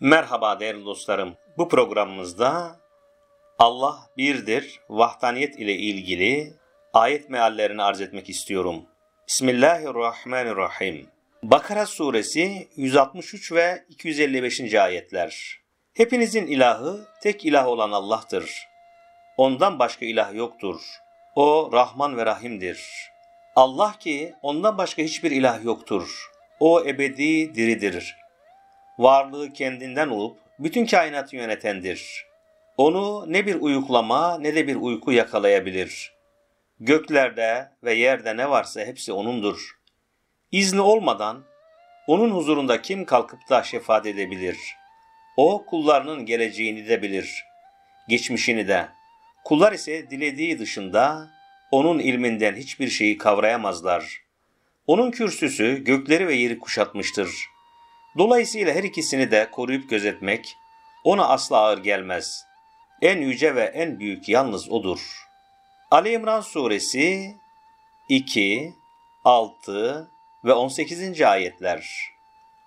Merhaba değerli dostlarım. Bu programımızda Allah birdir, vahdaniyet ile ilgili ayet meallerini arz etmek istiyorum. Bismillahirrahmanirrahim. Bakara suresi 163 ve 255. ayetler. Hepinizin ilahı tek ilah olan Allah'tır. Ondan başka ilah yoktur. O Rahman ve Rahim'dir. Allah ki ondan başka hiçbir ilah yoktur. O ebedi diridir varlığı kendinden olup bütün kainatı yönetendir. Onu ne bir uyuklama ne de bir uyku yakalayabilir. Göklerde ve yerde ne varsa hepsi O'nundur. İzni olmadan O'nun huzurunda kim kalkıp da şefaat edebilir? O kullarının geleceğini de bilir, geçmişini de. Kullar ise dilediği dışında O'nun ilminden hiçbir şeyi kavrayamazlar. O'nun kürsüsü gökleri ve yeri kuşatmıştır.'' Dolayısıyla her ikisini de koruyup gözetmek ona asla ağır gelmez. En yüce ve en büyük yalnız odur. Ali İmran suresi 2, 6 ve 18. ayetler.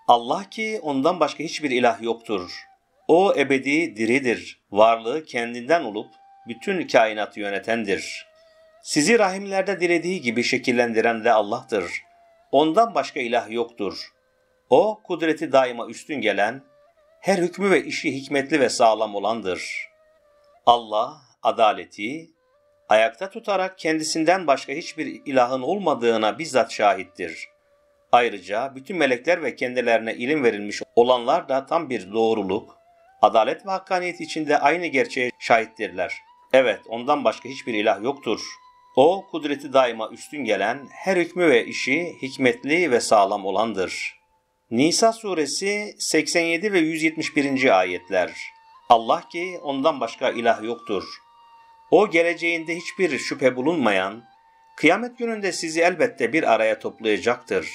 Allah ki ondan başka hiçbir ilah yoktur. O ebedi diridir. Varlığı kendinden olup bütün kainatı yönetendir. Sizi rahimlerde dilediği gibi şekillendiren de Allah'tır. Ondan başka ilah yoktur. O kudreti daima üstün gelen, her hükmü ve işi hikmetli ve sağlam olandır. Allah adaleti ayakta tutarak kendisinden başka hiçbir ilahın olmadığına bizzat şahittir. Ayrıca bütün melekler ve kendilerine ilim verilmiş olanlar da tam bir doğruluk, adalet ve hakkaniyet içinde aynı gerçeğe şahittirler. Evet, ondan başka hiçbir ilah yoktur. O, kudreti daima üstün gelen, her hükmü ve işi hikmetli ve sağlam olandır.'' Nisa suresi 87 ve 171. ayetler. Allah ki ondan başka ilah yoktur. O geleceğinde hiçbir şüphe bulunmayan, kıyamet gününde sizi elbette bir araya toplayacaktır.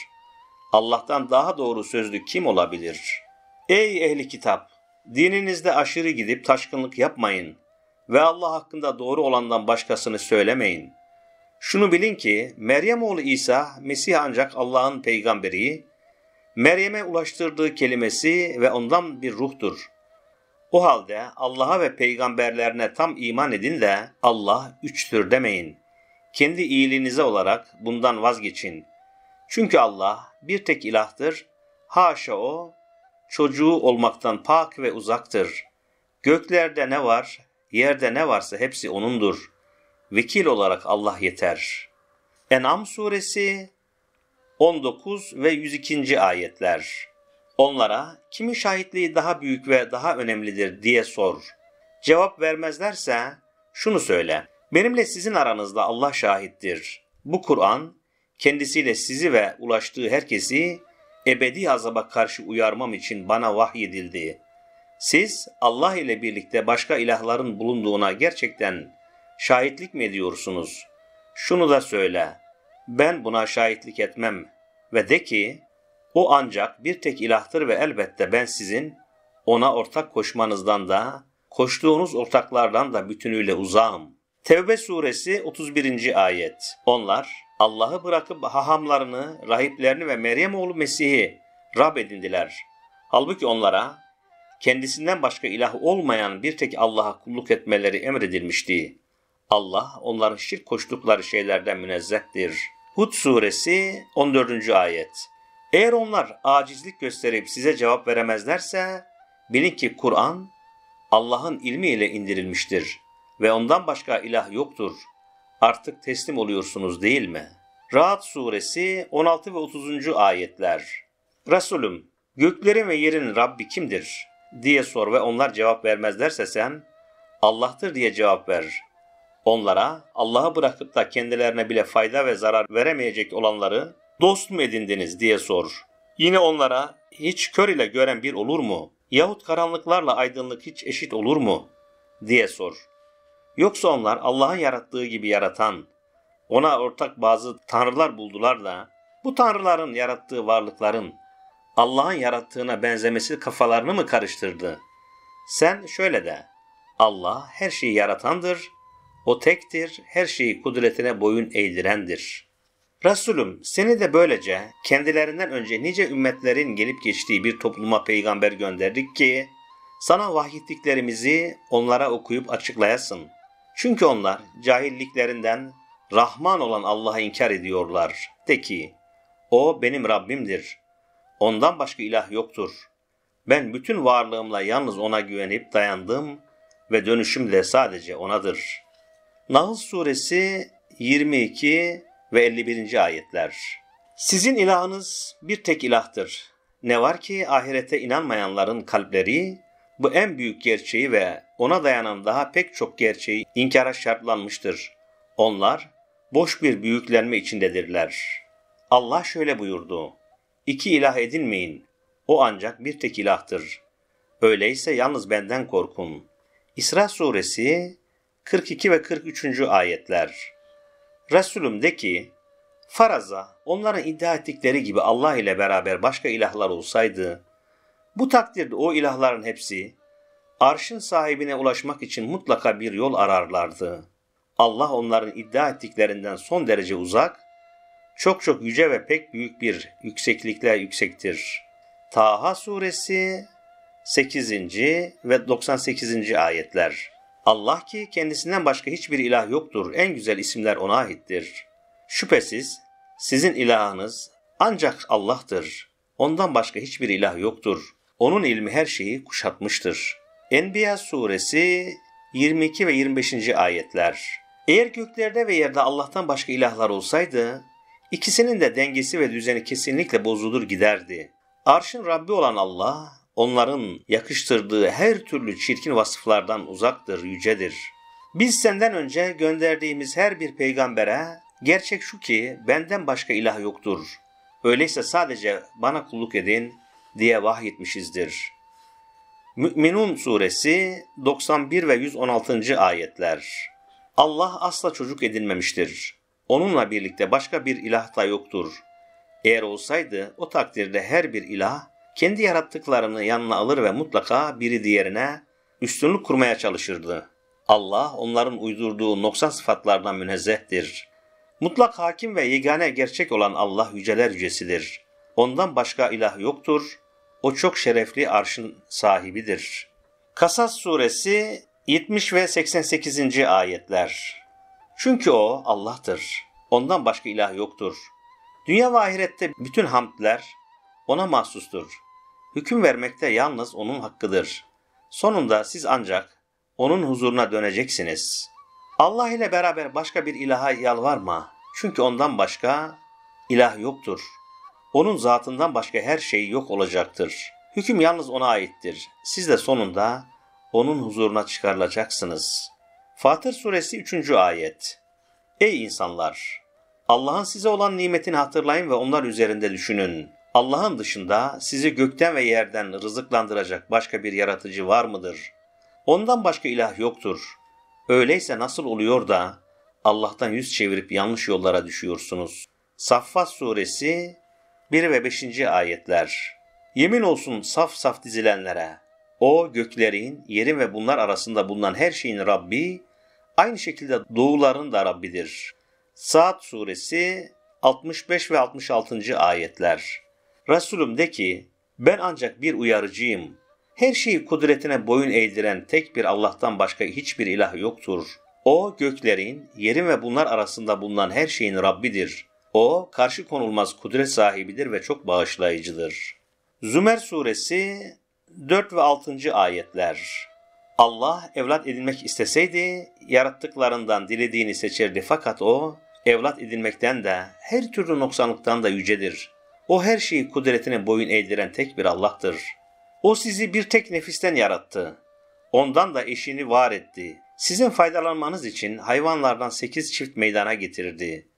Allah'tan daha doğru sözlü kim olabilir? Ey ehli kitap! Dininizde aşırı gidip taşkınlık yapmayın ve Allah hakkında doğru olandan başkasını söylemeyin. Şunu bilin ki Meryem oğlu İsa, Mesih ancak Allah'ın peygamberi, Meryem'e ulaştırdığı kelimesi ve ondan bir ruhtur. O halde Allah'a ve peygamberlerine tam iman edin de Allah üçtür demeyin. Kendi iyiliğinize olarak bundan vazgeçin. Çünkü Allah bir tek ilahtır. Haşa o çocuğu olmaktan pak ve uzaktır. Göklerde ne var, yerde ne varsa hepsi O'nundur. Vekil olarak Allah yeter. En'am suresi 19 ve 102. ayetler. Onlara kimi şahitliği daha büyük ve daha önemlidir diye sor. Cevap vermezlerse şunu söyle. Benimle sizin aranızda Allah şahittir. Bu Kur'an kendisiyle sizi ve ulaştığı herkesi ebedi azaba karşı uyarmam için bana vahyedildi. Siz Allah ile birlikte başka ilahların bulunduğuna gerçekten şahitlik mi ediyorsunuz? Şunu da söyle.'' ben buna şahitlik etmem ve de ki, o ancak bir tek ilahtır ve elbette ben sizin ona ortak koşmanızdan da, koştuğunuz ortaklardan da bütünüyle uzağım. Tevbe suresi 31. ayet. Onlar Allah'ı bırakıp hahamlarını, rahiplerini ve Meryem oğlu Mesih'i Rab edindiler. Halbuki onlara kendisinden başka ilah olmayan bir tek Allah'a kulluk etmeleri emredilmişti. Allah onların şirk koştukları şeylerden münezzehtir.'' Hud suresi 14. ayet. Eğer onlar acizlik gösterip size cevap veremezlerse bilin ki Kur'an Allah'ın ilmiyle indirilmiştir ve ondan başka ilah yoktur. Artık teslim oluyorsunuz değil mi? Rahat suresi 16 ve 30. ayetler. Resulüm göklerin ve yerin Rabbi kimdir? diye sor ve onlar cevap vermezlerse sen Allah'tır diye cevap ver. Onlara Allah'ı bırakıp da kendilerine bile fayda ve zarar veremeyecek olanları dost mu edindiniz diye sor. Yine onlara hiç kör ile gören bir olur mu? Yahut karanlıklarla aydınlık hiç eşit olur mu? diye sor. Yoksa onlar Allah'ın yarattığı gibi yaratan, ona ortak bazı tanrılar buldular da bu tanrıların yarattığı varlıkların Allah'ın yarattığına benzemesi kafalarını mı karıştırdı? Sen şöyle de, Allah her şeyi yaratandır o tektir, her şeyi kudretine boyun eğdirendir. Resulüm seni de böylece kendilerinden önce nice ümmetlerin gelip geçtiği bir topluma peygamber gönderdik ki sana vahyettiklerimizi onlara okuyup açıklayasın. Çünkü onlar cahilliklerinden Rahman olan Allah'a inkar ediyorlar. De ki, O benim Rabbimdir. Ondan başka ilah yoktur. Ben bütün varlığımla yalnız O'na güvenip dayandım ve dönüşüm de sadece O'nadır.'' Nahl suresi 22 ve 51. ayetler. Sizin ilahınız bir tek ilahtır. Ne var ki ahirete inanmayanların kalpleri bu en büyük gerçeği ve ona dayanan daha pek çok gerçeği inkara şartlanmıştır. Onlar boş bir büyüklenme içindedirler. Allah şöyle buyurdu. İki ilah edinmeyin. O ancak bir tek ilahtır. Öyleyse yalnız benden korkun. İsra suresi 42 ve 43. ayetler. Resulüm de ki, faraza onların iddia ettikleri gibi Allah ile beraber başka ilahlar olsaydı, bu takdirde o ilahların hepsi arşın sahibine ulaşmak için mutlaka bir yol ararlardı. Allah onların iddia ettiklerinden son derece uzak, çok çok yüce ve pek büyük bir yükseklikler yüksektir. Taha suresi 8. ve 98. ayetler. Allah ki kendisinden başka hiçbir ilah yoktur. En güzel isimler ona aittir. Şüphesiz sizin ilahınız ancak Allah'tır. Ondan başka hiçbir ilah yoktur. Onun ilmi her şeyi kuşatmıştır. Enbiya suresi 22 ve 25. ayetler. Eğer göklerde ve yerde Allah'tan başka ilahlar olsaydı, ikisinin de dengesi ve düzeni kesinlikle bozulur giderdi. Arşın Rabbi olan Allah, onların yakıştırdığı her türlü çirkin vasıflardan uzaktır, yücedir. Biz senden önce gönderdiğimiz her bir peygambere gerçek şu ki benden başka ilah yoktur. Öyleyse sadece bana kulluk edin diye vahyetmişizdir. Mü'minun suresi 91 ve 116. ayetler. Allah asla çocuk edinmemiştir. Onunla birlikte başka bir ilah da yoktur. Eğer olsaydı o takdirde her bir ilah kendi yarattıklarını yanına alır ve mutlaka biri diğerine üstünlük kurmaya çalışırdı. Allah onların uydurduğu noksan sıfatlardan münezzehtir. Mutlak hakim ve yegane gerçek olan Allah yüceler yücesidir. Ondan başka ilah yoktur. O çok şerefli arşın sahibidir. Kasas suresi 70 ve 88. ayetler. Çünkü o Allah'tır. Ondan başka ilah yoktur. Dünya ve ahirette bütün hamdler ona mahsustur. Hüküm vermekte yalnız onun hakkıdır. Sonunda siz ancak onun huzuruna döneceksiniz. Allah ile beraber başka bir ilaha yalvarma. Çünkü ondan başka ilah yoktur. Onun zatından başka her şey yok olacaktır. Hüküm yalnız ona aittir. Siz de sonunda onun huzuruna çıkarılacaksınız. Fatır suresi 3. ayet Ey insanlar! Allah'ın size olan nimetini hatırlayın ve onlar üzerinde düşünün. Allah'ın dışında sizi gökten ve yerden rızıklandıracak başka bir yaratıcı var mıdır? Ondan başka ilah yoktur. Öyleyse nasıl oluyor da Allah'tan yüz çevirip yanlış yollara düşüyorsunuz? Saffat suresi 1 ve 5. ayetler. Yemin olsun saf saf dizilenlere. O göklerin, yerin ve bunlar arasında bulunan her şeyin Rabbi, aynı şekilde doğuların da Rabbidir. Saat suresi 65 ve 66. ayetler. Resulüm de ki ben ancak bir uyarıcıyım. Her şeyi kudretine boyun eğdiren tek bir Allah'tan başka hiçbir ilah yoktur. O göklerin, yerin ve bunlar arasında bulunan her şeyin Rabbidir. O karşı konulmaz kudret sahibidir ve çok bağışlayıcıdır. Zümer suresi 4 ve 6. ayetler. Allah evlat edinmek isteseydi yarattıklarından dilediğini seçerdi fakat o evlat edinmekten de her türlü noksanlıktan da yücedir. O her şeyi kudretine boyun eğdiren tek bir Allah'tır. O sizi bir tek nefisten yarattı. Ondan da eşini var etti. Sizin faydalanmanız için hayvanlardan sekiz çift meydana getirdi.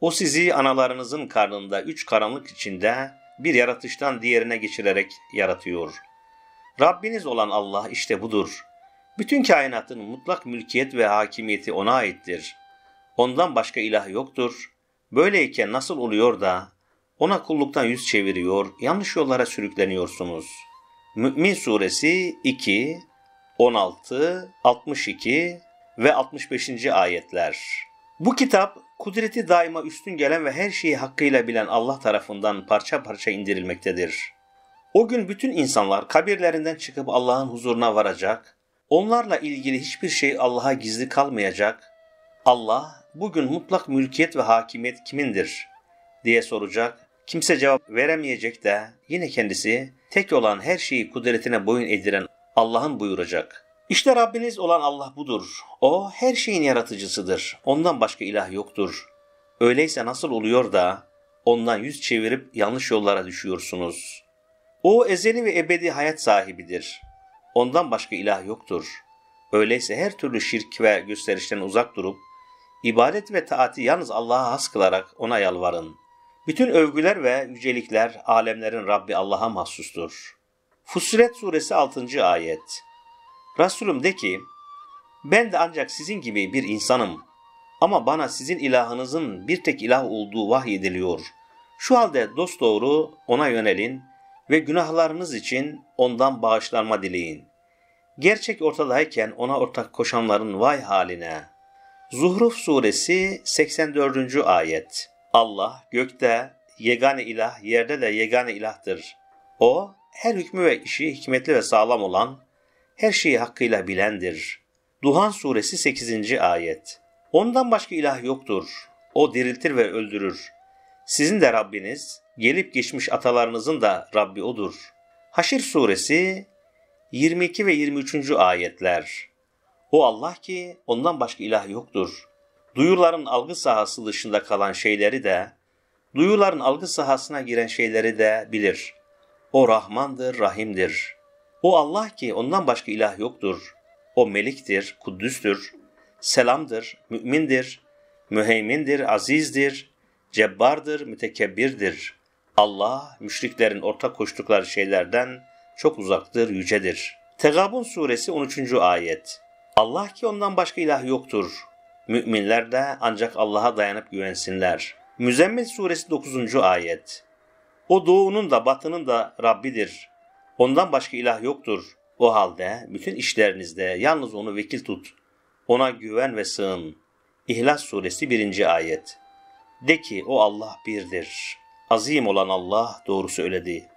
O sizi analarınızın karnında üç karanlık içinde bir yaratıştan diğerine geçirerek yaratıyor. Rabbiniz olan Allah işte budur. Bütün kainatın mutlak mülkiyet ve hakimiyeti ona aittir. Ondan başka ilah yoktur. Böyleyken nasıl oluyor da ona kulluktan yüz çeviriyor, yanlış yollara sürükleniyorsunuz. Mü'min suresi 2, 16, 62 ve 65. ayetler. Bu kitap kudreti daima üstün gelen ve her şeyi hakkıyla bilen Allah tarafından parça parça indirilmektedir. O gün bütün insanlar kabirlerinden çıkıp Allah'ın huzuruna varacak, onlarla ilgili hiçbir şey Allah'a gizli kalmayacak, Allah bugün mutlak mülkiyet ve hakimiyet kimindir diye soracak Kimse cevap veremeyecek de yine kendisi tek olan her şeyi kudretine boyun eğdiren Allah'ın buyuracak. İşte Rabbiniz olan Allah budur. O her şeyin yaratıcısıdır. Ondan başka ilah yoktur. Öyleyse nasıl oluyor da ondan yüz çevirip yanlış yollara düşüyorsunuz? O ezeli ve ebedi hayat sahibidir. Ondan başka ilah yoktur. Öyleyse her türlü şirk ve gösterişten uzak durup ibadet ve taati yalnız Allah'a has kılarak ona yalvarın.'' Bütün övgüler ve yücelikler alemlerin Rabbi Allah'a mahsustur. Fussilet suresi 6. ayet. Resulüm de ki, ben de ancak sizin gibi bir insanım ama bana sizin ilahınızın bir tek ilah olduğu vahyediliyor. Şu halde dost doğru ona yönelin ve günahlarınız için ondan bağışlanma dileyin. Gerçek ortadayken ona ortak koşanların vay haline. Zuhruf suresi 84. ayet. Allah gökte yegane ilah, yerde de yegane ilahtır. O, her hükmü ve işi hikmetli ve sağlam olan, her şeyi hakkıyla bilendir. Duhan suresi 8. ayet. Ondan başka ilah yoktur. O diriltir ve öldürür. Sizin de Rabbiniz, gelip geçmiş atalarınızın da Rabbi odur. Haşir suresi 22 ve 23. ayetler. O Allah ki ondan başka ilah yoktur duyuların algı sahası dışında kalan şeyleri de, duyuların algı sahasına giren şeyleri de bilir. O Rahmandır, Rahim'dir. O Allah ki ondan başka ilah yoktur. O Melik'tir, Kuddüs'tür, Selam'dır, Mü'mindir, Müheymindir, Aziz'dir, Cebbardır, Mütekebbirdir. Allah, müşriklerin ortak koştukları şeylerden çok uzaktır, yücedir. Tegabun suresi 13. ayet Allah ki ondan başka ilah yoktur. Müminler de ancak Allah'a dayanıp güvensinler. Müzemmil suresi 9. ayet. O doğunun da batının da Rabbidir. Ondan başka ilah yoktur. O halde bütün işlerinizde yalnız onu vekil tut. Ona güven ve sığın. İhlas suresi 1. ayet. De ki o Allah birdir. Azim olan Allah doğru söyledi.